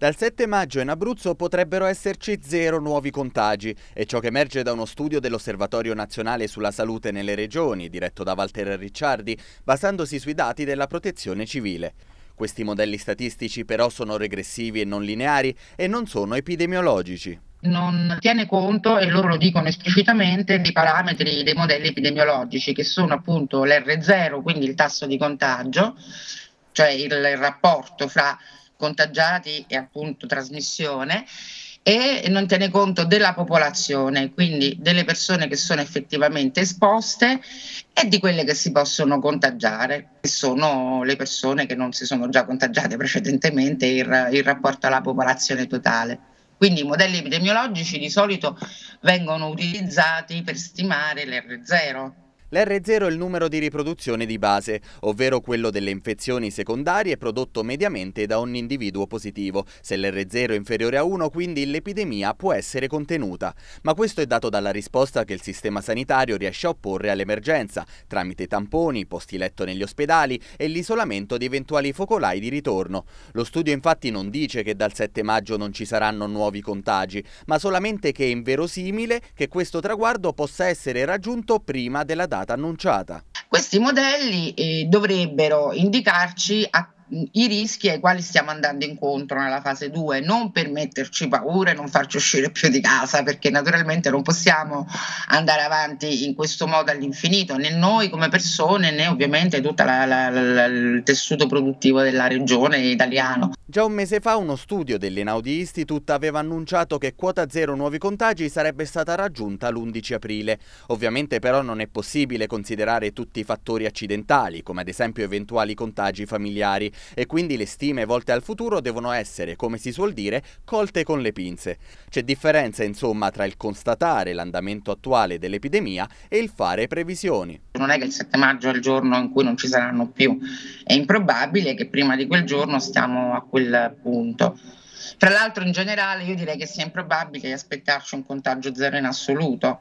Dal 7 maggio in Abruzzo potrebbero esserci zero nuovi contagi, è ciò che emerge da uno studio dell'Osservatorio nazionale sulla salute nelle regioni, diretto da Walter Ricciardi, basandosi sui dati della protezione civile. Questi modelli statistici però sono regressivi e non lineari e non sono epidemiologici non tiene conto, e loro lo dicono esplicitamente, dei parametri dei modelli epidemiologici, che sono appunto l'R0, quindi il tasso di contagio, cioè il, rapporto fra contagiati e appunto trasmissione e non tiene conto della popolazione, quindi delle persone che sono effettivamente esposte e di quelle che si possono contagiare, che sono le persone che non si sono già contagiate precedentemente in, rapporto alla popolazione totale. Quindi i modelli epidemiologici di solito vengono utilizzati per stimare l'R0, L'R0 è il numero di riproduzione di base, ovvero quello delle infezioni secondarie prodotto mediamente da ogni individuo positivo. Se l'R0 è inferiore a 1, quindi l'epidemia può essere contenuta. Ma questo è dato dalla risposta che il sistema sanitario riesce a opporre all'emergenza, tramite tamponi, posti letto negli ospedali e l'isolamento di eventuali focolai di ritorno. Lo studio infatti non dice che dal 7 maggio non ci saranno nuovi contagi, ma solamente che è inverosimile che questo traguardo possa essere raggiunto prima della data stata annunciata. Questi modelli eh, dovrebbero indicarci a i rischi ai quali stiamo andando incontro nella fase 2, non per metterci paura e non farci uscire più di casa, perché naturalmente non possiamo andare avanti in questo modo all'infinito, né noi come persone né ovviamente tutto il tessuto produttivo della regione italiana. Già un mese fa uno studio dell'Enaudi Institute aveva annunciato che quota zero nuovi contagi sarebbe stata raggiunta l'11 aprile. Ovviamente però non è possibile considerare tutti i fattori accidentali, come ad esempio eventuali contagi familiari, e quindi le stime volte al futuro devono essere, come si suol dire, colte con le pinze. C'è differenza insomma tra il constatare l'andamento attuale dell'epidemia e il fare previsioni non è che il 7 maggio è il giorno in cui non ci saranno più, è improbabile che prima di quel giorno stiamo a quel punto. Tra l'altro in generale io direi che sia improbabile aspettarci un contagio zero in assoluto,